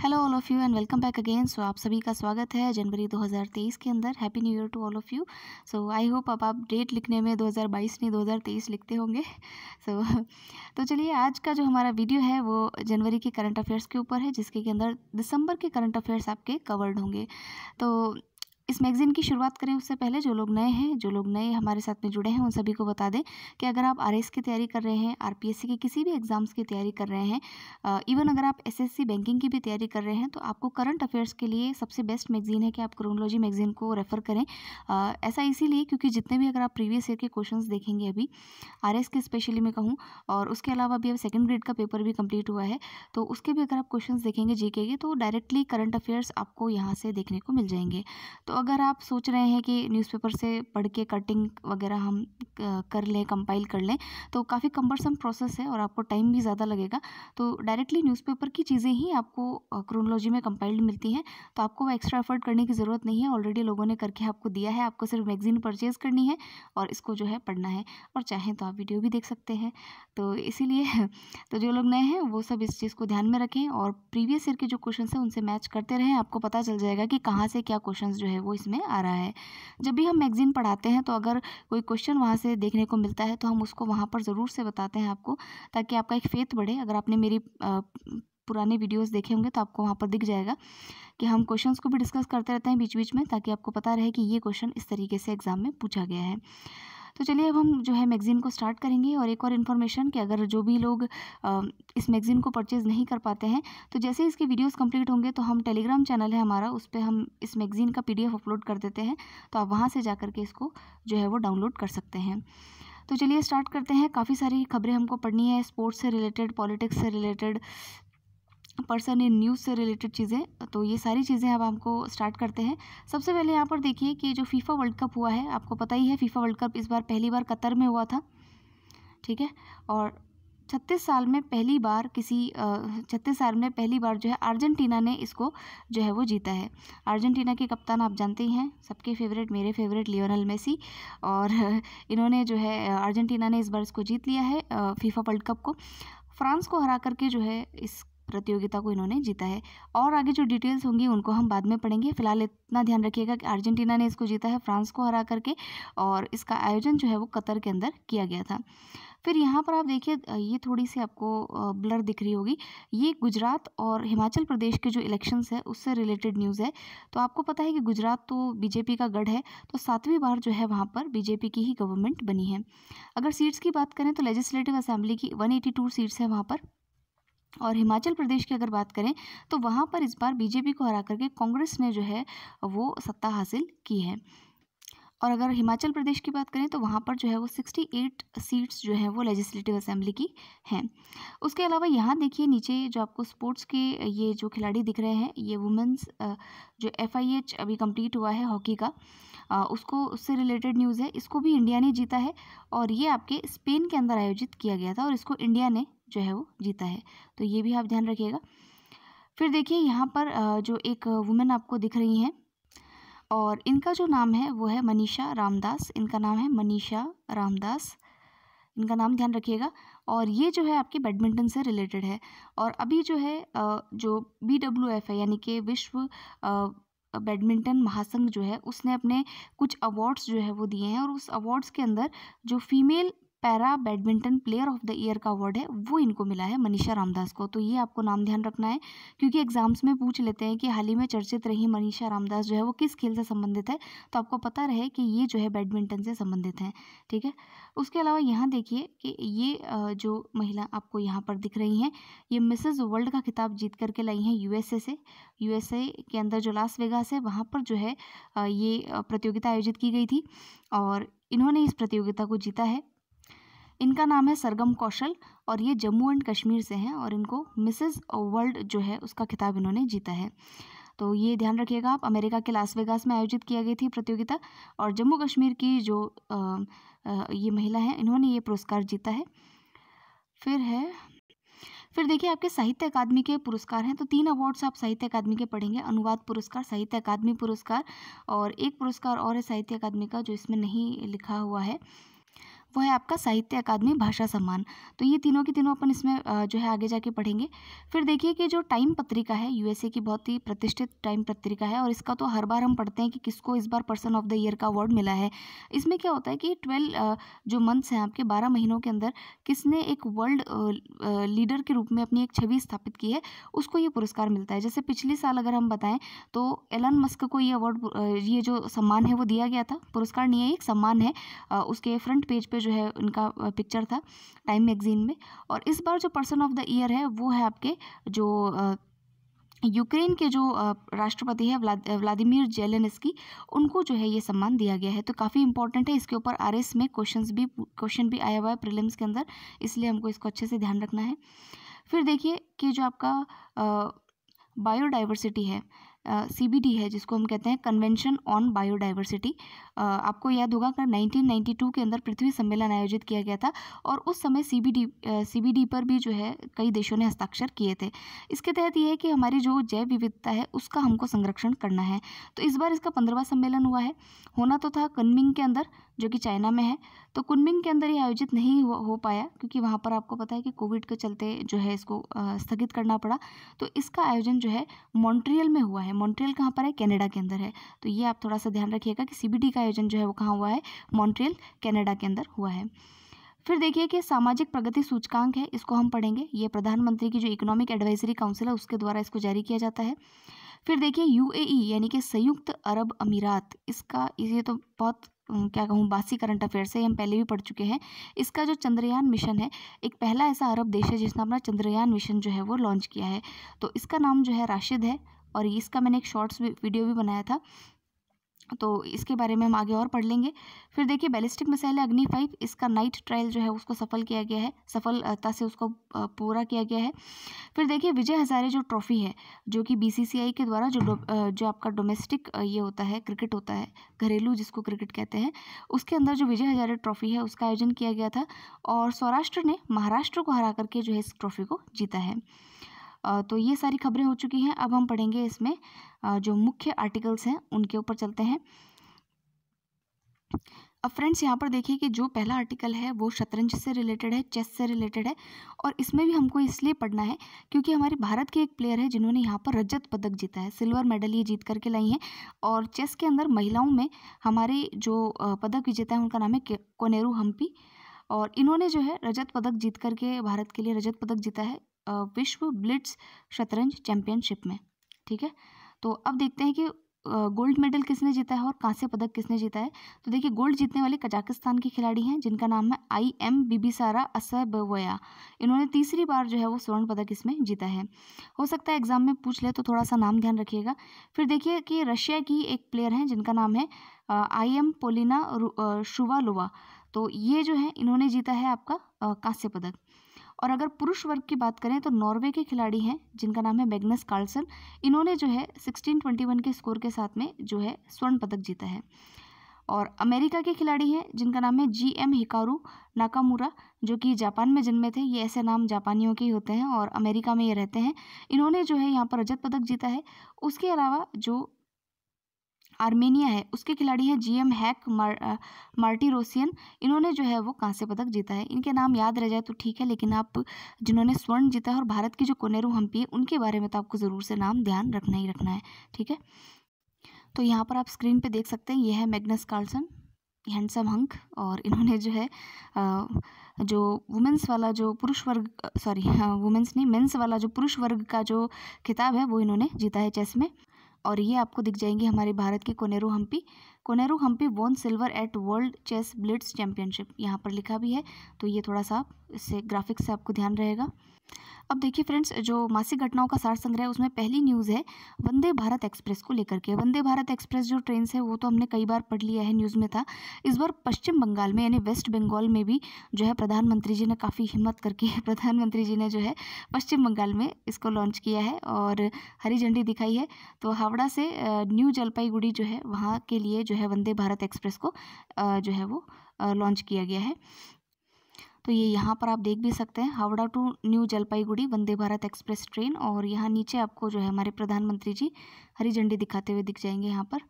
hello all of you and welcome back again so आप सभी का स्वागत है जनवरी 2023 के अंदर happy new year to all of you so I hope अब आप डेट लिखने में 2022 नहीं 2023 लिखते होंगे सो so, तो चलिए आज का जो हमारा वीडियो है वो जनवरी के करंट अफेयर्स के ऊपर है जिसके के अंदर दिसंबर के करंट अफेयर्स आपके कवर्ड होंगे तो इस मैगज़ीन की शुरुआत करें उससे पहले जो लोग नए हैं जो लोग नए हमारे साथ में जुड़े हैं उन सभी को बता दें कि अगर आप आर की तैयारी कर रहे हैं आर के किसी भी एग्ज़ाम्स की तैयारी कर रहे हैं इवन अगर आप एस बैंकिंग की भी तैयारी कर रहे हैं तो आपको करंट अफेयर्स के लिए सबसे बेस्ट मैगज़ीन है कि आप क्रोनोलॉजी मैगज़ीन को रेफ़र करें आ, ऐसा इसीलिए क्योंकि जितने भी अगर आप प्रीवियस ईयर के क्वेश्चन देखेंगे अभी आर के स्पेशली मैं कहूँ और उसके अलावा अभी अब सेकेंड ग्रेड का पेपर भी कंप्लीट हुआ है तो उसके भी अगर आप क्वेश्चन देखेंगे जी के तो डायरेक्टली करंट अफेयर्स आपको यहाँ से देखने को मिल जाएंगे तो तो अगर आप सोच रहे हैं कि न्यूज़पेपर से पढ़ के कटिंग वगैरह हम कर लें कंपाइल कर लें तो काफ़ी कम्बरसम प्रोसेस है और आपको टाइम भी ज़्यादा लगेगा तो डायरेक्टली न्यूज़पेपर की चीज़ें ही आपको क्रोनोलॉजी में कंपाइल्ड मिलती हैं तो आपको वो एक्स्ट्रा एफर्ट करने की ज़रूरत नहीं है ऑलरेडी लोगों ने करके आपको दिया है आपको सिर्फ मैगजीन परचेज़ करनी है और इसको जो है पढ़ना है और चाहें तो आप वीडियो भी देख सकते हैं तो इसीलिए तो जो लोग नए हैं वो सब इस चीज़ को ध्यान में रखें और प्रीवियस ईयर के जो क्वेश्चन हैं उनसे मैच करते रहें आपको पता चल जाएगा कि कहाँ से क्या क्वेश्चन जो है वो इसमें आ रहा है जब भी हम मैगज़ीन पढ़ाते हैं तो अगर कोई क्वेश्चन वहाँ से देखने को मिलता है तो हम उसको वहाँ पर ज़रूर से बताते हैं आपको ताकि आपका एक फेथ बढ़े अगर आपने मेरी पुराने वीडियोस देखे होंगे तो आपको वहाँ पर दिख जाएगा कि हम क्वेश्चंस को भी डिस्कस करते रहते हैं बीच बीच में ताकि आपको पता रहे कि ये क्वेश्चन इस तरीके से एग्ज़ाम में पूछा गया है तो चलिए अब हम जो है मैगज़ीन को स्टार्ट करेंगे और एक और इन्फॉर्मेशन कि अगर जो भी लोग इस मैगज़ीन को परचेज़ नहीं कर पाते हैं तो जैसे इसके वीडियोज़ कंप्लीट होंगे तो हम टेलीग्राम चैनल है हमारा उस पर हम इस मैगज़ीन का पी अपलोड कर देते हैं तो आप वहाँ से जा के इसको जो है वो डाउनलोड कर सकते हैं तो चलिए स्टार्ट करते हैं काफ़ी सारी खबरें हमको पढ़नी है स्पोर्ट्स से रिलेटेड पॉलिटिक्स से रिलेटेड पर्सन इन न्यूज़ से रिलेटेड चीज़ें तो ये सारी चीज़ें अब हमको स्टार्ट करते हैं सबसे पहले यहाँ पर देखिए कि जो फीफा वर्ल्ड कप हुआ है आपको पता ही है फीफा वर्ल्ड कप इस बार पहली बार कतर में हुआ था ठीक है और छत्तीस साल में पहली बार किसी छत्तीस साल में पहली बार जो है अर्जेंटीना ने इसको जो है वो जीता है अर्जेंटीना के कप्तान आप जानते ही हैं सबके फेवरेट मेरे फेवरेट लियोनल मेसी और इन्होंने जो है अर्जेंटीना ने इस बार इसको जीत लिया है फीफा वर्ल्ड कप को फ्रांस को हरा करके जो है इस प्रतियोगिता को इन्होंने जीता है और आगे जो डिटेल्स होंगी उनको हम बाद में पढ़ेंगे फिलहाल इतना ध्यान रखिएगा कि अर्जेंटीना ने इसको जीता है फ्रांस को हरा करके और इसका आयोजन जो है वो कतर के अंदर किया गया था फिर यहाँ पर आप देखिए ये थोड़ी सी आपको ब्लर दिख रही होगी ये गुजरात और हिमाचल प्रदेश के जो इलेक्शंस है उससे रिलेटेड न्यूज़ है तो आपको पता है कि गुजरात तो बीजेपी का गढ़ है तो सातवीं बार जो है वहाँ पर बीजेपी की ही गवर्नमेंट बनी है अगर सीट्स की बात करें तो लेजिस्लेटिव असेंबली की 182 सीट्स हैं वहाँ पर और हिमाचल प्रदेश की अगर बात करें तो वहाँ पर इस बार बीजेपी को हरा करके कांग्रेस ने जो है वो सत्ता हासिल की है और अगर हिमाचल प्रदेश की बात करें तो वहाँ पर जो है वो 68 सीट्स जो है वो लेजिस्लेटिव असेंबली की हैं उसके अलावा यहाँ देखिए नीचे जो आपको स्पोर्ट्स के ये जो खिलाड़ी दिख रहे हैं ये वुमेंस जो एफ अभी कम्प्लीट हुआ है हॉकी का उसको उससे रिलेटेड न्यूज़ है इसको भी इंडिया ने जीता है और ये आपके स्पेन के अंदर आयोजित किया गया था और इसको इंडिया ने जो है वो जीता है तो ये भी आप ध्यान रखिएगा फिर देखिए यहाँ पर जो एक वुमेन आपको दिख रही हैं और इनका जो नाम है वो है मनीषा रामदास इनका नाम है मनीषा रामदास इनका नाम ध्यान रखिएगा और ये जो है आपके बैडमिंटन से रिलेटेड है और अभी जो है जो बी डब्ल्यू एफ है यानी कि विश्व बैडमिंटन महासंघ जो है उसने अपने कुछ अवार्ड्स जो है वो दिए हैं और उस अवार्ड्स के अंदर जो female para badminton player of the year का अवार्ड है वो इनको मिला है मनीषा रामदास को तो ये आपको नाम ध्यान रखना है क्योंकि एग्जाम्स में पूछ लेते हैं कि हाल ही में चर्चित रही मनीषा रामदास जो है वो किस खेल से संबंधित है तो आपको पता रहे कि ये जो है बैडमिंटन से संबंधित हैं ठीक है उसके अलावा यहाँ देखिए कि ये जो महिला आपको यहाँ पर दिख रही हैं ये मिसेज वर्ल्ड का खिताब जीत करके लाई हैं यूएसए से यूएसए के अंदर जो लास वेगास है वहाँ पर जो है ये प्रतियोगिता आयोजित की गई थी और इन्होंने इस प्रतियोगिता को जीता है इनका नाम है सरगम कौशल और ये जम्मू एंड कश्मीर से हैं और इनको मिसेस वर्ल्ड जो है उसका खिताब इन्होंने जीता है तो ये ध्यान रखिएगा आप अमेरिका के लास वेगास में आयोजित किया गई थी प्रतियोगिता और जम्मू कश्मीर की जो आ, आ, ये महिला हैं इन्होंने ये पुरस्कार जीता है फिर है फिर देखिए आपके साहित्य अकादमी के पुरस्कार हैं तो तीन अवार्ड्स आप साहित्य अकादमी के पढ़ेंगे अनुवाद पुरस्कार साहित्य अकादमी पुरस्कार और एक पुरस्कार और है साहित्य अकादमी का जो इसमें नहीं लिखा हुआ है वो है आपका साहित्य अकादमी भाषा सम्मान तो ये तीनों के तीनों अपन इसमें जो है आगे जाके पढ़ेंगे फिर देखिए कि जो टाइम पत्रिका है यूएसए की बहुत ही प्रतिष्ठित टाइम पत्रिका है और इसका तो हर बार हम पढ़ते हैं कि किसको इस बार पर्सन ऑफ द ईयर का अवार्ड मिला है इसमें क्या होता है कि ट्वेल्व जो मंथ्स हैं आपके बारह महीनों के अंदर किसने एक वर्ल्ड लीडर के रूप में अपनी एक छवि स्थापित की है उसको ये पुरस्कार मिलता है जैसे पिछले साल अगर हम बताएं तो एलन मस्क को ये अवार्ड ये जो सम्मान है वो दिया गया था पुरस्कार नहीं है एक सम्मान है उसके फ्रंट पेज पे जो है उनका पिक्चर था टाइम मैगजीन में और इस बार जो पर्सन ऑफ द ईयर है वो है आपके जो यूक्रेन के जो राष्ट्रपति है व्लाद, व्लादिमीर जेलेनस्की उनको जो है ये सम्मान दिया गया है तो काफ़ी इंपॉर्टेंट है इसके ऊपर आर में क्वेश्चंस भी क्वेश्चन भी आया हुआ है प्रिलिम्स के अंदर इसलिए हमको इसको अच्छे से ध्यान रखना है फिर देखिए कि जो आपका बायोडाइवर्सिटी है सी है जिसको हम कहते हैं कन्वेंशन ऑन बायोडाइवर्सिटी आपको याद होगा कि 1992 के अंदर पृथ्वी सम्मेलन आयोजित किया गया था और उस समय सी बी पर भी जो है कई देशों ने हस्ताक्षर किए थे इसके तहत यह है कि हमारी जो जैव विविधता है उसका हमको संरक्षण करना है तो इस बार इसका पंद्रवा सम्मेलन हुआ है होना तो था कन्विंग के अंदर जो कि चाइना में है तो कुनमिंग के अंदर ये आयोजित नहीं हो, हो पाया क्योंकि वहाँ पर आपको पता है कि कोविड के चलते जो है इसको स्थगित करना पड़ा तो इसका आयोजन जो है मॉन्ट्रियल में हुआ है मॉन्ट्रियल कहाँ पर है कैनेडा के अंदर है तो ये आप थोड़ा सा ध्यान रखिएगा कि सी का आयोजन जो है वो कहाँ हुआ है मॉन्ट्रियल कैनेडा के अंदर हुआ है फिर देखिए कि सामाजिक प्रगति सूचकांक है इसको हम पढ़ेंगे ये प्रधानमंत्री की जो इकोनॉमिक एडवाइजरी काउंसिल है उसके द्वारा इसको जारी किया जाता है फिर देखिए यूएई यानी कि संयुक्त अरब अमीरात इसका ये तो बहुत क्या कहूँ बासी करंट अफेयर से हम पहले भी पढ़ चुके हैं इसका जो चंद्रयान मिशन है एक पहला ऐसा अरब देश है जिसने अपना चंद्रयान मिशन जो है वो लॉन्च किया है तो इसका नाम जो है राशिद है और इसका मैंने एक शॉर्ट्स वीडियो भी बनाया था तो इसके बारे में हम आगे और पढ़ लेंगे फिर देखिए बैलिस्टिक मिसाइल अग्नि फाइव इसका नाइट ट्रायल जो है उसको सफल किया गया है सफलता से उसको पूरा किया गया है फिर देखिए विजय हजारे जो ट्रॉफी है जो कि बीसीसीआई के द्वारा जो जो आपका डोमेस्टिक ये होता है क्रिकेट होता है घरेलू जिसको क्रिकेट कहते हैं उसके अंदर जो विजय हजारे ट्रॉफी है उसका आयोजन किया गया था और सौराष्ट्र ने महाराष्ट्र को हरा करके जो है इस ट्रॉफी को जीता है तो ये सारी खबरें हो चुकी हैं अब हम पढ़ेंगे इसमें जो मुख्य आर्टिकल्स हैं उनके ऊपर चलते हैं अब फ्रेंड्स यहाँ पर देखिए कि जो पहला आर्टिकल है वो शतरंज से रिलेटेड है चेस से रिलेटेड है और इसमें भी हमको इसलिए पढ़ना है क्योंकि हमारे भारत के एक प्लेयर है जिन्होंने यहाँ पर रजत पदक जीता है सिल्वर मेडल ये जीत करके लाई हैं और चेस के अंदर महिलाओं में हमारे जो पदक विजेता हैं उनका नाम है कोनेरू हम्पी और इन्होंने जो है रजत पदक जीत करके भारत के लिए रजत पदक जीता है विश्व ब्लिट्स शतरंज चैंपियनशिप में ठीक है तो अब देखते हैं कि गोल्ड मेडल किसने जीता है और कांस्य पदक किसने जीता है तो देखिए गोल्ड जीतने वाले कजाकिस्तान के खिलाड़ी हैं जिनका नाम है आई एम बीबी सारा असबवया इन्होंने तीसरी बार जो है वो स्वर्ण पदक इसमें जीता है हो सकता है एग्जाम में पूछ ले तो थोड़ा सा नाम ध्यान रखिएगा फिर देखिए कि रशिया की एक प्लेयर हैं जिनका नाम है आई एम पोलिना शुवा तो ये जो है इन्होंने जीता है आपका कांस्य पदक और अगर पुरुष वर्ग की बात करें तो नॉर्वे के खिलाड़ी हैं जिनका नाम है मैग्नस कार्लसन इन्होंने जो है सिक्सटीन ट्वेंटी वन के स्कोर के साथ में जो है स्वर्ण पदक जीता है और अमेरिका के खिलाड़ी हैं जिनका नाम है जी एम हिकारू नाकामूरा जो कि जापान में जन्मे थे ये ऐसे नाम जापानियों के होते हैं और अमेरिका में ये रहते हैं इन्होंने जो है यहाँ पर रजत पदक जीता है उसके अलावा जो आर्मेनिया है उसके खिलाड़ी हैं जी एम हैक मार, रोसियन इन्होंने जो है वो कांस्य पदक जीता है इनके नाम याद रह जाए तो ठीक है लेकिन आप जिन्होंने स्वर्ण जीता है और भारत की जो कोनेरू हम्पी है उनके बारे में तो आपको ज़रूर से नाम ध्यान रखना ही रखना है ठीक है तो यहाँ पर आप स्क्रीन पर देख सकते हैं ये है मैग्नस कार्लसन हैंडसम हंक और इन्होंने जो है जो वुमेंस वाला जो पुरुष वर्ग सॉरी हाँ, वुमेंस नहीं मेंस वाला जो पुरुष वर्ग का जो खिताब है वो इन्होंने जीता है चेस में और ये आपको दिख जाएंगे हमारे भारत की Koneru Hampi Koneru Humpy won silver at world chess blitz championship यहाँ पर लिखा भी है तो ये थोड़ा सा इससे ग्राफिक्स से आपको ध्यान रहेगा अब देखिए फ्रेंड्स जो मासिक घटनाओं का सार संग्रह उसमें पहली न्यूज़ है वंदे भारत एक्सप्रेस को लेकर के वंदे भारत एक्सप्रेस जो ट्रेन है वो तो हमने कई बार पढ़ लिया है न्यूज़ में था इस बार पश्चिम बंगाल में यानी वेस्ट बंगाल में भी जो है प्रधानमंत्री जी ने काफ़ी हिम्मत करके प्रधानमंत्री जी ने जो है पश्चिम बंगाल में इसको लॉन्च किया है और हरी झंडी दिखाई है तो हावड़ा से न्यू जलपाईगुड़ी जो है वहाँ के लिए जो है वंदे भारत एक्सप्रेस को जो है वो लॉन्च किया गया है तो ये यहाँ पर आप देख भी सकते हैं Howrah to new Jalpaiguri Vande Bharat express train और यहाँ नीचे आपको जो है हमारे प्रधानमंत्री जी हरी झंडी दिखाते हुए दिख जाएंगे यहाँ पर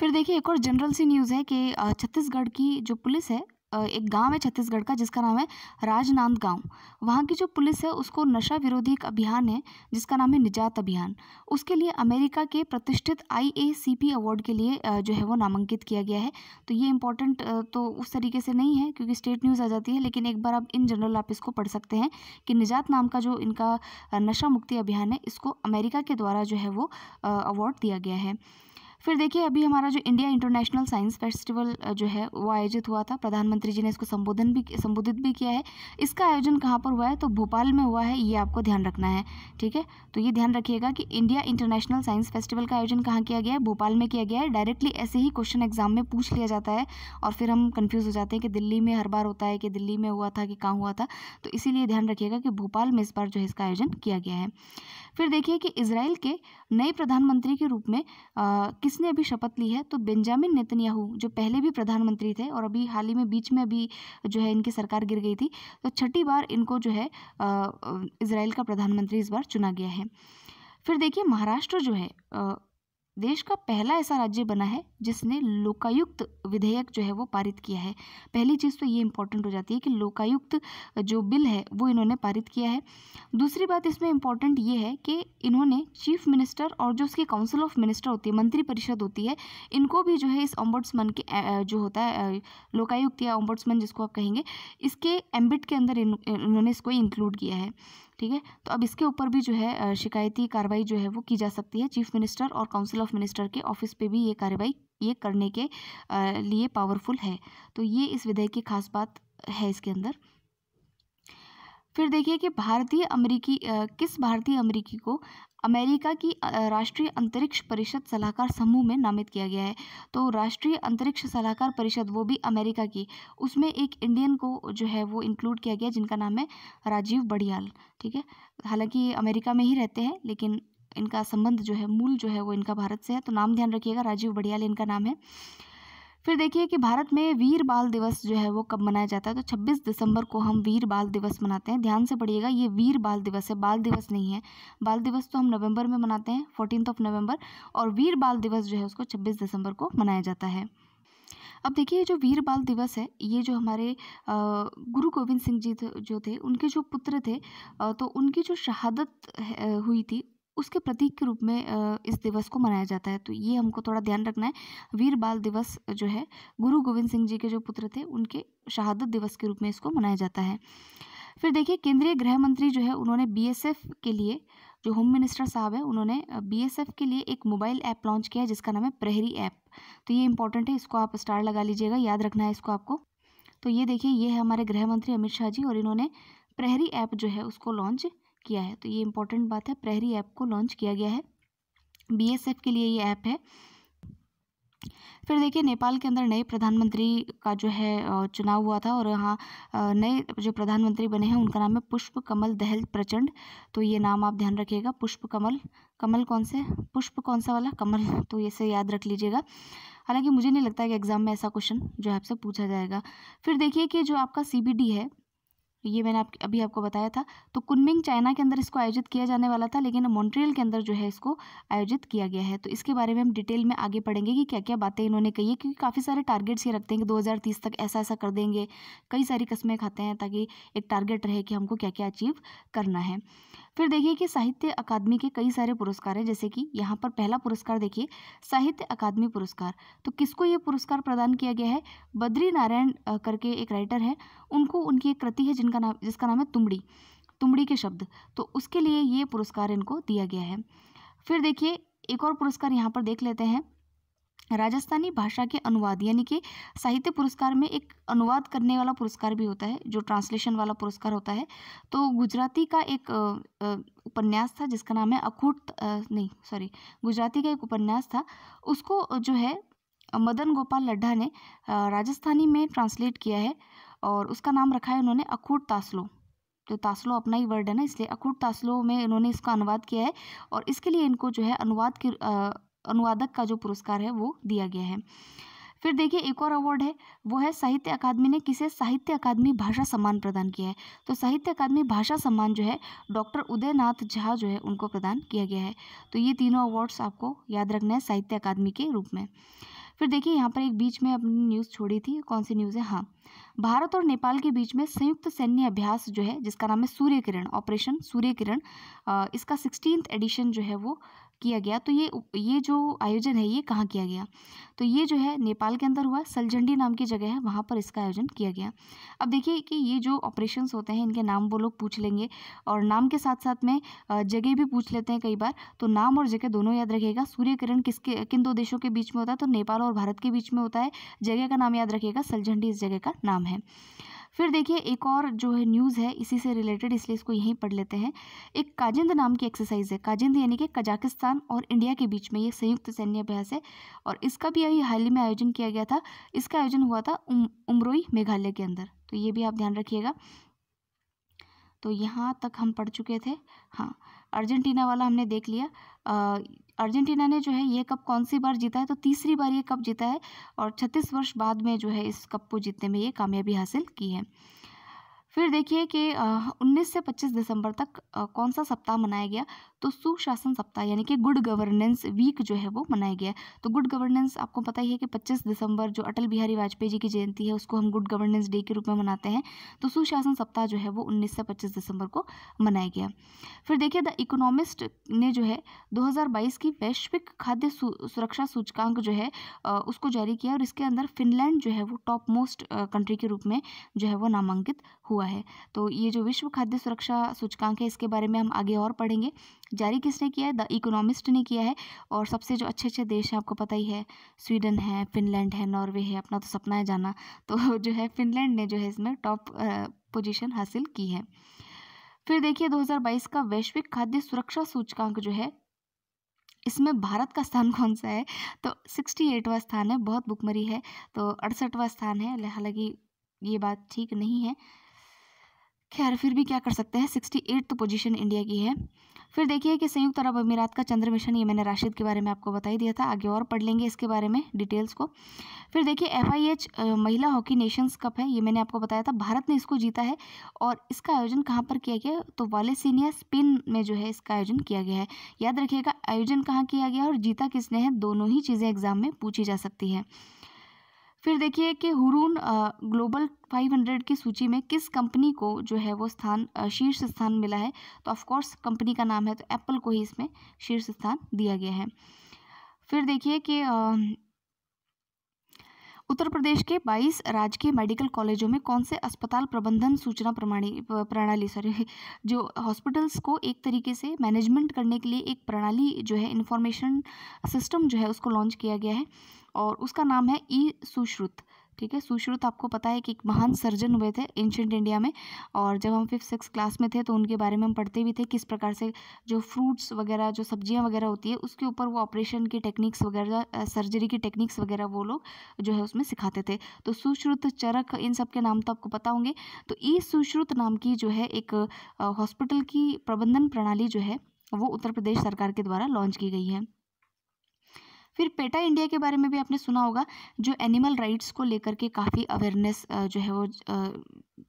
फिर देखिए एक और जनरल सी न्यूज़ है कि छत्तीसगढ़ की जो पुलिस है एक गांव है छत्तीसगढ़ का जिसका नाम है राजनांद गांव वहाँ की जो पुलिस है उसको नशा विरोधी एक अभियान है जिसका नाम है निजात अभियान उसके लिए अमेरिका के प्रतिष्ठित आई अवार्ड के लिए जो है वो नामांकित किया गया है तो ये इंपॉर्टेंट तो उस तरीके से नहीं है क्योंकि स्टेट न्यूज़ आ जाती है लेकिन एक बार आप इन जनरल आप इसको पढ़ सकते हैं कि निजात नाम का जो इनका नशा मुक्ति अभियान है इसको अमेरिका के द्वारा जो है वो अवार्ड दिया गया है फिर देखिए अभी हमारा जो इंडिया इंटरनेशनल साइंस फेस्टिवल जो है वो आयोजित हुआ था प्रधानमंत्री जी ने इसको संबोधन भी संबोधित भी किया है इसका आयोजन कहाँ पर हुआ है तो भोपाल में हुआ है ये आपको ध्यान रखना है ठीक है तो ये ध्यान रखिएगा कि इंडिया इंटरनेशनल साइंस फेस्टिवल का आयोजन कहाँ किया गया है भोपाल में किया गया है डायरेक्टली ऐसे ही क्वेश्चन एग्जाम में पूछ लिया जाता है और फिर हम कन्फ्यूज़ हो जाते हैं कि दिल्ली में हर बार होता है कि दिल्ली में हुआ था कि कहाँ हुआ था तो इसीलिए ध्यान रखिएगा कि भोपाल में इस बार जो है इसका आयोजन किया गया है फिर देखिए कि इसराइल के नए प्रधानमंत्री के रूप में किस जिसने अभी शपथ ली है तो बेंजामिन नेतन्याहू जो पहले भी प्रधानमंत्री थे और अभी हाल ही में बीच में अभी जो है इनकी सरकार गिर गई थी तो छठी बार इनको जो है इसराइल का प्रधानमंत्री इस बार चुना गया है फिर देखिए महाराष्ट्र जो है देश का पहला ऐसा राज्य बना है जिसने लोकायुक्त विधेयक जो है वो पारित किया है पहली चीज़ तो ये इम्पोर्टेंट हो जाती है कि लोकायुक्त जो बिल है वो इन्होंने पारित किया है दूसरी बात इसमें इम्पॉर्टेंट ये है कि इन्होंने चीफ मिनिस्टर और जो उसकी काउंसिल ऑफ मिनिस्टर होती है मंत्रिपरिषद होती है इनको भी जो है इस ओम्बड्समैन के जो होता है लोकायुक्त या ओम्बड्समैन जिसको आप कहेंगे इसके एम्बिट के अंदर इन्होंने इसको इंक्लूड किया है ठीक है तो अब इसके ऊपर भी जो है शिकायती कार्रवाई जो है वो की जा सकती है चीफ मिनिस्टर और काउंसिल ऑफ मिनिस्टर के ऑफिस पे भी ये कार्रवाई ये करने के लिए पावरफुल है तो ये इस विधेयक की खास बात है इसके अंदर फिर देखिए कि भारतीय अमेरिकी किस भारतीय अमेरिकी को अमेरिका की राष्ट्रीय अंतरिक्ष परिषद सलाहकार समूह में नामित किया गया है तो राष्ट्रीय अंतरिक्ष सलाहकार परिषद वो भी अमेरिका की उसमें एक इंडियन को जो है वो इंक्लूड किया गया जिनका नाम है राजीव बड़ियाल ठीक है हालांकि ये अमेरिका में ही रहते हैं लेकिन इनका संबंध जो है मूल जो है वो इनका भारत से है तो नाम ध्यान रखिएगा राजीव बड़ियाल इनका नाम है फिर देखिए कि भारत में वीर बाल दिवस जो है वो कब मनाया जाता है तो 26 दिसंबर को हम वीर बाल दिवस मनाते हैं ध्यान से पढ़िएगा ये वीर बाल दिवस है बाल दिवस नहीं है बाल दिवस तो हम नवंबर में मनाते हैं फोर्टीन ऑफ नवंबर और वीर बाल दिवस जो है उसको छब्बीस दिसंबर को मनाया जाता है अब देखिए जो वीर बाल दिवस है ये जो हमारे गुरु गोविंद सिंह जी जो थे उनके जो पुत्र थे तो उनकी जो शहादत हुई थी उसके प्रतीक के रूप में इस दिवस को मनाया जाता है तो ये हमको थोड़ा ध्यान रखना है वीर बाल दिवस जो है गुरु गोविंद सिंह जी के जो पुत्र थे उनके शहादत दिवस के रूप में इसको मनाया जाता है फिर देखिए केंद्रीय गृह मंत्री जो है उन्होंने बीएसएफ के लिए जो होम मिनिस्टर साहब है उन्होंने बीएसएफ के लिए एक मोबाइल ऐप लॉन्च किया है जिसका नाम है प्रहरी ऐप तो ये इंपॉर्टेंट है इसको आप स्टार लगा लीजिएगा याद रखना है इसको आपको तो ये देखिए ये है हमारे गृह मंत्री अमित शाह जी और इन्होंने प्रहरी ऐप जो है उसको लॉन्च किया है तो ये इम्पोर्टेंट बात है प्रहरी ऐप को लॉन्च किया गया है बीएसएफ के लिए ये ऐप है फिर देखिए नेपाल के अंदर नए प्रधानमंत्री का जो है चुनाव हुआ था और यहाँ नए जो प्रधानमंत्री बने हैं उनका नाम है पुष्प कमल दहल प्रचंड तो ये नाम आप ध्यान रखिएगा पुष्प कमल कमल कौन से पुष्प कौन सा वाला कमल तो इसे याद रख लीजिएगा हालांकि मुझे नहीं लगता है कि एग्ज़ाम में ऐसा क्वेश्चन जो है आपसे पूछा जाएगा फिर देखिए कि जो आपका सी है ये मैंने आप अभी आपको बताया था तो कुनमिंग चाइना के अंदर इसको आयोजित किया जाने वाला था लेकिन मॉन्ट्रियल के अंदर जो है इसको आयोजित किया गया है तो इसके बारे में हम डिटेल में आगे पढ़ेंगे कि क्या क्या बातें इन्होंने कही है क्योंकि काफ़ी सारे टारगेट्स ये रखते हैं कि 2030 तक ऐसा ऐसा कर देंगे कई सारी कस्में खाते हैं ताकि एक टारगेट रहे कि हमको क्या क्या अचीव करना है फिर देखिए कि साहित्य अकादमी के कई सारे पुरस्कार हैं जैसे कि यहाँ पर पहला पुरस्कार देखिए साहित्य अकादमी पुरस्कार तो किसको ये पुरस्कार प्रदान किया गया है बद्री नारायण करके एक राइटर है उनको उनकी एक कृति है जिनका नाम जिसका नाम है तुमड़ी तुमड़ी के शब्द तो उसके लिए ये पुरस्कार इनको दिया गया है फिर देखिए एक और पुरस्कार यहाँ पर देख लेते हैं राजस्थानी भाषा के अनुवाद यानी कि साहित्य पुरस्कार में एक अनुवाद करने वाला पुरस्कार भी होता है जो ट्रांसलेशन वाला पुरस्कार होता है तो गुजराती का एक उपन्यास था जिसका नाम है अखूट नहीं सॉरी गुजराती का एक उपन्यास था उसको जो है मदन गोपाल लड्ढा ने राजस्थानी में ट्रांसलेट किया है और उसका नाम रखा है उन्होंने अखूट तासलो तो तासलो अपना ही वर्ड है ना इसलिए अखूट तासलो में इन्होंने इसका अनुवाद किया है और इसके लिए इनको जो है अनुवाद के अनुवादक का जो पुरस्कार है वो दिया गया है फिर देखिए एक और अवार्ड है वो है साहित्य अकादमी ने किसे साहित्य अकादमी भाषा सम्मान प्रदान किया है तो साहित्य अकादमी भाषा सम्मान जो है डॉक्टर उदयनाथ झा जो है उनको प्रदान किया गया है तो ये तीनों अवार्ड्स आपको याद रखना है साहित्य अकादमी के रूप में फिर देखिए यहाँ पर एक बीच में अपनी न्यूज़ छोड़ी थी कौन सी न्यूज़ है हाँ भारत और नेपाल के बीच में संयुक्त सैन्य अभ्यास जो है जिसका नाम है सूर्य किरण ऑपरेशन सूर्य किरण इसका सिक्सटीन एडिशन जो है वो किया गया तो ये ये जो आयोजन है ये कहाँ किया गया तो ये जो है नेपाल के अंदर हुआ सलझंडी नाम की जगह है वहाँ पर इसका आयोजन किया गया अब देखिए कि ये जो ऑपरेशंस होते हैं इनके नाम वो लोग पूछ लेंगे और नाम के साथ साथ में जगह भी पूछ लेते हैं कई बार तो नाम और जगह दोनों याद रखेगा सूर्य किरण किसके किन दो देशों के बीच में होता है तो नेपाल और भारत के बीच में होता है जगह का नाम याद रखेगा सलझंडी इस जगह का नाम है फिर देखिए एक और जो है न्यूज़ है इसी से रिलेटेड इसलिए इसको यहीं पढ़ लेते हैं एक काजिंद नाम की एक्सरसाइज है काजिंद यानी कि कजाकिस्तान और इंडिया के बीच में ये संयुक्त सैन्य अभ्यास है और इसका भी अभी हाल ही में आयोजन किया गया था इसका आयोजन हुआ था उम, उमरोई मेघालय के अंदर तो ये भी आप ध्यान रखिएगा तो यहाँ तक हम पढ़ चुके थे हाँ अर्जेंटीना वाला हमने देख लिया आ, अर्जेंटीना ने जो है ये कप कौन सी बार जीता है तो तीसरी बार ये कप जीता है और छत्तीस वर्ष बाद में जो है इस कप को जीतने में ये कामयाबी हासिल की है फिर देखिए कि 19 से 25 दिसंबर तक कौन सा सप्ताह मनाया गया तो सुशासन सप्ताह यानी कि गुड गवर्नेंस वीक जो है वो मनाया गया तो गुड गवर्नेंस आपको पता ही है कि 25 दिसंबर जो अटल बिहारी वाजपेयी जी की जयंती है उसको हम गुड गवर्नेंस डे के रूप में मनाते हैं तो सुशासन सप्ताह जो है वो उन्नीस से पच्चीस दिसंबर को मनाया गया फिर देखिए द इकोनॉमिस्ट ने जो है दो की वैश्विक खाद्य सुरक्षा सूचकांक जो है उसको जारी किया और इसके अंदर फिनलैंड जो है वो टॉप मोस्ट कंट्री के रूप में जो है वो नामांकित हुआ हुआ है तो ये जो विश्व खाद्य सुरक्षा सूचकांक है इसके बारे में हम आगे और पढ़ेंगे जारी किसने किया है द इकोनॉमिस्ट ने किया है और सबसे जो अच्छे अच्छे देश हैं आपको पता ही है स्वीडन है फिनलैंड है नॉर्वे है अपना तो सपना है जाना तो जो है फिनलैंड ने जो है इसमें टॉप पोजिशन हासिल की है फिर देखिए 2022 का वैश्विक खाद्य सुरक्षा सूचकांक जो है इसमें भारत का स्थान कौन सा है तो सिक्सटी एटवा स्थान है बहुत भुखमरी है तो अड़सठवा स्थान है हालांकि ये बात ठीक नहीं है खैर फिर भी क्या कर सकते हैं सिक्सटी एट्थ पोजिशन इंडिया की है फिर देखिए कि संयुक्त अरब अमीरात का चंद्र मिशन ये मैंने राशिद के बारे में आपको बता ही दिया था आगे और पढ़ लेंगे इसके बारे में डिटेल्स को फिर देखिए एफ महिला हॉकी नेशंस कप है ये मैंने आपको बताया था भारत ने इसको जीता है और इसका आयोजन कहाँ पर किया गया तो वालेसिनिया स्पिन में जो है इसका आयोजन किया गया है याद रखिएगा आयोजन कहाँ किया गया और जीता किसने है दोनों ही चीज़ें एग्जाम में पूछी जा सकती है फिर देखिए कि हुरून ग्लोबल 500 की सूची में किस कंपनी को जो है वो स्थान शीर्ष स्थान मिला है तो ऑफकोर्स कंपनी का नाम है तो एप्पल को ही इसमें शीर्ष स्थान दिया गया है फिर देखिए कि उत्तर प्रदेश के 22 राजकीय मेडिकल कॉलेजों में कौन से अस्पताल प्रबंधन सूचना प्रणाली सॉरी जो हॉस्पिटल्स को एक तरीके से मैनेजमेंट करने के लिए एक प्रणाली जो है इन्फॉर्मेशन सिस्टम जो है उसको लॉन्च किया गया है और उसका नाम है ई सुश्रुत ठीक है सुश्रुत आपको पता है कि एक महान सर्जन हुए थे एंशंट इंडिया में और जब हम फिफ्थ सिक्स क्लास में थे तो उनके बारे में हम पढ़ते भी थे किस प्रकार से जो फ्रूट्स वगैरह जो सब्जियां वगैरह होती है उसके ऊपर वो ऑपरेशन की टेक्निक्स वगैरह सर्जरी की टेक्निक्स वगैरह वो लोग जो है उसमें सिखाते थे तो सुश्रुत चरक इन सब के नाम तो आपको पता होंगे तो ई सुश्रुत नाम की जो है एक हॉस्पिटल की प्रबंधन प्रणाली जो है वो उत्तर प्रदेश सरकार के द्वारा लॉन्च की गई है फिर पेटा इंडिया के बारे में भी आपने सुना होगा जो एनिमल राइट्स को लेकर के काफ़ी अवेयरनेस जो है वो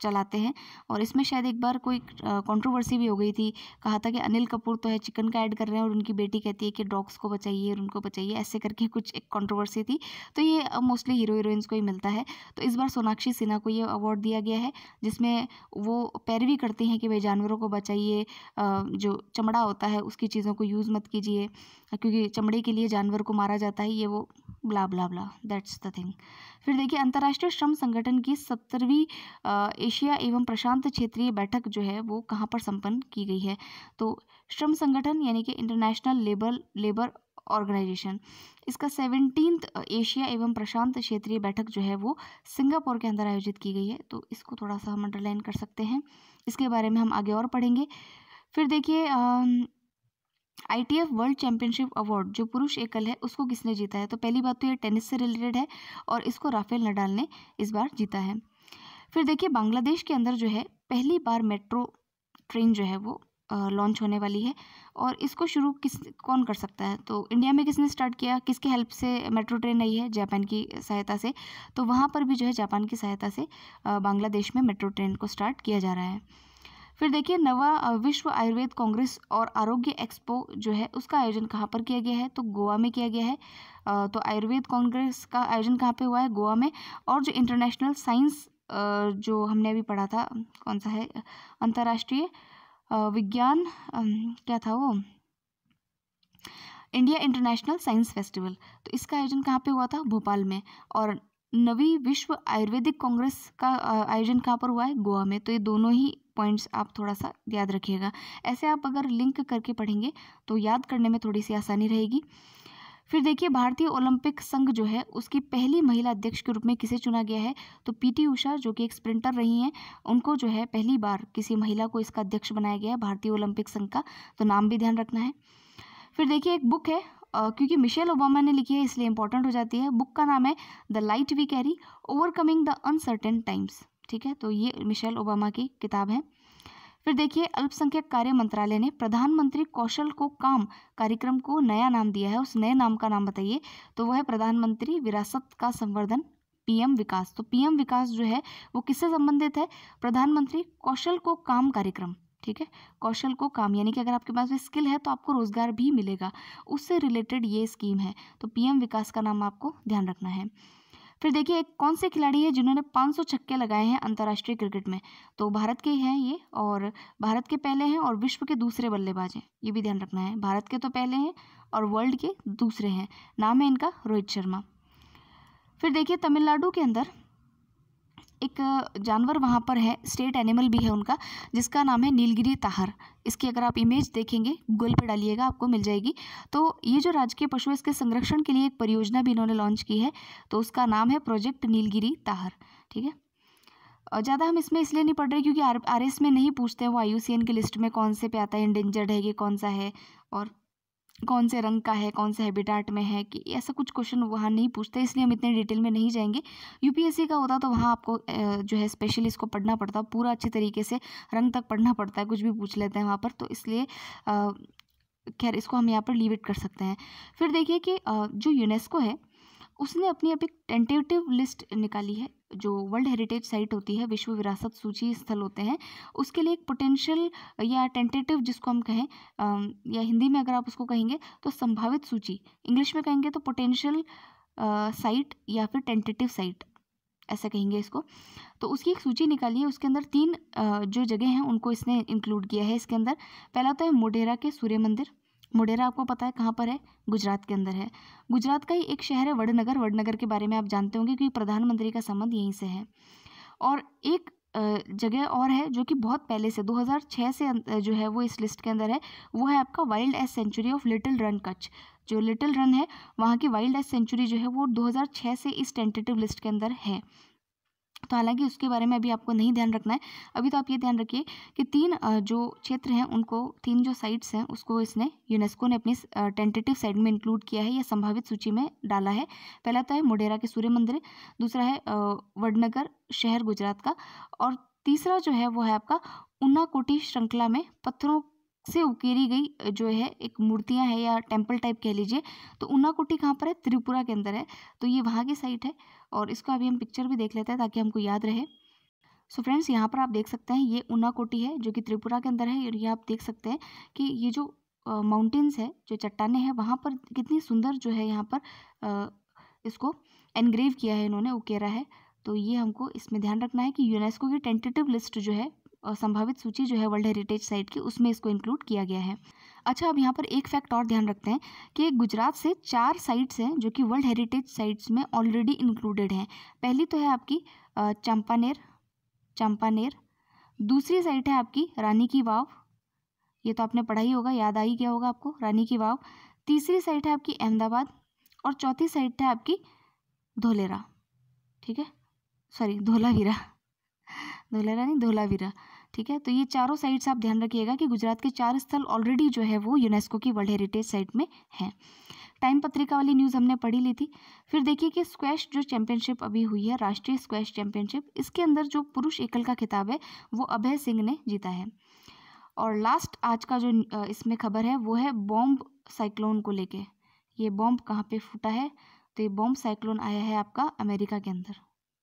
चलाते हैं और इसमें शायद एक बार कोई कंट्रोवर्सी भी हो गई थी कहा था कि अनिल कपूर तो है चिकन का ऐड कर रहे हैं और उनकी बेटी कहती है कि डॉग्स को बचाइए और उनको बचाइए ऐसे करके कुछ एक कंट्रोवर्सी थी तो ये मोस्टली हीरो हीरोइंस को ही मिलता है तो इस बार सोनाक्षी सिन्हा को ये अवार्ड दिया गया है जिसमें वो पैरवी करती हैं कि भाई जानवरों को बचाइए जो चमड़ा होता है उसकी चीज़ों को यूज़ मत कीजिए क्योंकि चमड़े के लिए जानवर को मारा करा जाता है ये वो blah blah blah that's the thing फिर देखिए अंतर्राष्ट्रीय श्रम संगठन की सत्तरवीं एशिया एवं प्रशांत क्षेत्रीय बैठक जो है वो कहाँ पर संपन्न की गई है तो श्रम संगठन यानी कि इंटरनेशनल लेबर लेबर ऑर्गेनाइजेशन इसका सेवनटीन एशिया एवं प्रशांत क्षेत्रीय बैठक जो है वो सिंगापुर के अंदर आयोजित की गई है तो इसको थोड़ा सा हम अंडरलाइन कर सकते हैं इसके बारे में हम आगे और पढ़ेंगे फिर देखिए I T F world championship award जो पुरुष एकल है उसको किसने जीता है तो पहली बात तो ये टेनिस से रिलेटेड है और इसको राफेल नडाल ने इस बार जीता है फिर देखिए बांग्लादेश के अंदर जो है पहली बार मेट्रो ट्रेन जो है वो लॉन्च होने वाली है और इसको शुरू किस कौन कर सकता है तो इंडिया में किसने स्टार्ट किया किसके हेल्प से मेट्रो ट्रेन आई है जापान की सहायता से तो वहाँ पर भी जो है जापान की सहायता से बांग्लादेश में मेट्रो ट्रेन को स्टार्ट किया जा रहा है फिर देखिए नवा विश्व आयुर्वेद कांग्रेस और आरोग्य एक्सपो जो है उसका आयोजन कहाँ पर किया गया है तो गोवा में किया गया है तो आयुर्वेद कांग्रेस का आयोजन कहाँ पे हुआ है गोवा में और जो इंटरनेशनल साइंस जो हमने अभी पढ़ा था कौन सा है अंतर्राष्ट्रीय विज्ञान क्या था वो इंडिया इंटरनेशनल साइंस फेस्टिवल तो इसका आयोजन कहाँ पे हुआ था भोपाल में और नवी विश्व आयुर्वेदिक कांग्रेस का आयोजन कहाँ पर हुआ है गोवा में तो ये दोनों ही पॉइंट्स आप थोड़ा सा याद रखिएगा ऐसे आप अगर लिंक करके पढ़ेंगे तो याद करने में थोड़ी सी आसानी रहेगी फिर देखिए भारतीय ओलंपिक संघ जो है उसकी पहली महिला अध्यक्ष के रूप में किसे चुना गया है तो पीटी उषा जो कि एक स्प्रिंटर रही हैं उनको जो है पहली बार किसी महिला को इसका अध्यक्ष बनाया गया है भारतीय ओलंपिक संघ का तो नाम भी ध्यान रखना है फिर देखिए एक बुक है क्योंकि मिशेल ओबामा ने लिखी है इसलिए इंपॉर्टेंट हो जाती है बुक का नाम है the light we carry overcoming the uncertain times ठीक है तो ये मिशेल ओबामा की किताब है फिर देखिए अल्पसंख्यक कार्य मंत्रालय ने प्रधानमंत्री कौशल को काम कार्यक्रम को नया नाम दिया है उस नए नाम का नाम बताइए तो वह है प्रधानमंत्री विरासत का संवर्धन पीएम विकास तो पीएम विकास जो है वो किससे संबंधित है प्रधानमंत्री कौशल को काम कार्यक्रम ठीक है कौशल को काम यानी कि अगर आपके पास में स्किल है तो आपको रोज़गार भी मिलेगा उससे रिलेटेड ये स्कीम है तो पीएम विकास का नाम आपको ध्यान रखना है फिर देखिए एक कौन से खिलाड़ी है जिन्होंने 500 छक्के लगाए हैं अंतर्राष्ट्रीय क्रिकेट में तो भारत के हैं ये और भारत के पहले हैं और विश्व के दूसरे बल्लेबाज हैं ये भी ध्यान रखना है भारत के तो पहले हैं और वर्ल्ड के दूसरे हैं नाम है इनका रोहित शर्मा फिर देखिए तमिलनाडु के अंदर एक जानवर वहाँ पर है स्टेट एनिमल भी है उनका जिसका नाम है नीलगिरी ताहर इसकी अगर आप इमेज देखेंगे गूगल पे डालिएगा आपको मिल जाएगी तो ये जो राजकीय पशु है इसके संरक्षण के लिए एक परियोजना भी इन्होंने लॉन्च की है तो उसका नाम है प्रोजेक्ट नीलगिरी ताहर ठीक है और ज़्यादा हम इसमें इसलिए नहीं पढ़ रहे क्योंकि आर आर एस में नहीं पूछते हैं वो आई यू सी एन की लिस्ट में कौन से पे आता है इंडेंजर्ड है ये कौन सा है और कौन से रंग का है कौन से हैबिटाट में है कि ऐसा कुछ क्वेश्चन वहाँ नहीं पूछते इसलिए हम इतने डिटेल में नहीं जाएंगे यूपीएससी का होता तो वहाँ आपको जो है स्पेशली इसको पढ़ना पड़ता पूरा अच्छे तरीके से रंग तक पढ़ना पड़ता है कुछ भी पूछ लेते हैं वहाँ पर तो इसलिए खैर इसको हम यहाँ पर लिव इट कर सकते हैं फिर देखिए कि जो यूनेस्को है उसने अपनी अभी एक टेंटेटिव लिस्ट निकाली है जो वर्ल्ड हेरिटेज साइट होती है विश्व विरासत सूची स्थल होते हैं उसके लिए एक पोटेंशियल या टेंटेटिव जिसको हम कहें या हिंदी में अगर आप उसको कहेंगे तो संभावित सूची इंग्लिश में कहेंगे तो पोटेंशियल साइट या फिर टेंटेटिव साइट ऐसा कहेंगे इसको तो उसकी एक सूची निकाली है उसके अंदर तीन जो जगह हैं उनको इसने इंक्लूड किया है इसके अंदर पहला तो है मोडेरा के सूर्य मंदिर मुडेरा आपको पता है कहाँ पर है गुजरात के अंदर है गुजरात का ही एक शहर है वडनगर वडनगर के बारे में आप जानते होंगे क्योंकि प्रधानमंत्री का संबंध यहीं से है और एक जगह और है जो कि बहुत पहले से 2006 से अं, जो है वो इस लिस्ट के अंदर है वो है आपका wild ass sanctuary of little Rann Kutch जो लिटिल रन है वहाँ की वाइल्ड एस सेंचुरी जो है वो 2006 से इस टेंटेटिव लिस्ट के अंदर है तो हालांकि उसके बारे में अभी आपको नहीं ध्यान रखना है अभी तो आप ये ध्यान रखिए कि तीन जो क्षेत्र हैं उनको तीन जो साइट्स हैं उसको इसने यूनेस्को ने अपनी टेंटेटिव साइट में इंक्लूड किया है या संभावित सूची में डाला है पहला तो है मोडेरा के सूर्य मंदिर दूसरा है वडनगर शहर गुजरात का और तीसरा जो है वो है आपका उन्ना कोटी श्रृंखला में पत्थरों से उकेरी गई जो है एक मूर्तियां हैं या टेम्पल टाइप कह लीजिए तो कोटी कहाँ पर है त्रिपुरा के अंदर है तो ये वहाँ की साइट है और इसको अभी हम पिक्चर भी देख लेते हैं ताकि हमको याद रहे सो फ्रेंड्स यहाँ पर आप देख सकते हैं ये ऊनाकोटी है जो कि त्रिपुरा के अंदर है और ये आप देख सकते हैं कि ये जो माउंटेन्स है जो चट्टाने हैं वहाँ पर कितनी सुंदर जो है यहाँ पर इसको एनग्रेव किया है इन्होंने उकेरा है तो ये हमको इसमें ध्यान रखना है कि यूनेस्को की टेंटेटिव लिस्ट जो है संभावित सूची जो है वर्ल्ड हेरिटेज साइट की उसमें इसको इंक्लूड किया गया है अच्छा अब यहाँ पर एक फैक्ट और ध्यान रखते हैं कि गुजरात से चार साइट्स हैं जो कि वर्ल्ड हेरिटेज साइट्स में ऑलरेडी इंक्लूडेड हैं पहली तो है आपकी चंपानेर चंपानेर दूसरी साइट है आपकी रानी की वाव ये तो आपने पढ़ा ही होगा याद आ ही गया होगा आपको रानी की वाव तीसरी साइट है आपकी अहमदाबाद और चौथी साइट है आपकी धोलेरा ठीक है सॉरी धोलावीरा धोला रानी धोलावीरा ठीक है तो ये चारों साइट्स आप ध्यान रखिएगा कि गुजरात के चार स्थल ऑलरेडी जो है वो यूनेस्को की वर्ल्ड हेरिटेज साइट में हैं टाइम पत्रिका वाली न्यूज़ हमने पढ़ी ली थी फिर देखिए कि स्क्वैश जो चैंपियनशिप अभी हुई है राष्ट्रीय स्क्वैश चैंपियनशिप इसके अंदर जो पुरुष एकल का खिताब है वो अभय सिंह ने जीता है और लास्ट आज का जो इसमें खबर है वो है बॉम्ब साइक्लोन को लेके ये बॉम्ब कहाँ पे फूटा है तो ये बॉम्ब साइक्लोन आया है आपका अमेरिका के अंदर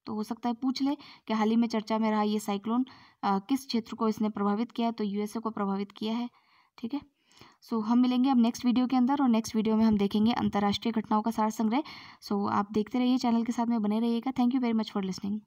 तो हो सकता है पूछ ले कि हाल ही में चर्चा में रहा ये साइक्लोन किस क्षेत्र को इसने प्रभावित किया है तो यूएसए को प्रभावित किया है ठीक है सो हम मिलेंगे अब नेक्स्ट वीडियो के अंदर और नेक्स्ट वीडियो में हम देखेंगे अंतर्राष्ट्रीय घटनाओं का सार संग्रह सो आप देखते रहिए चैनल के साथ में बने रहिएगा thank you very much for listening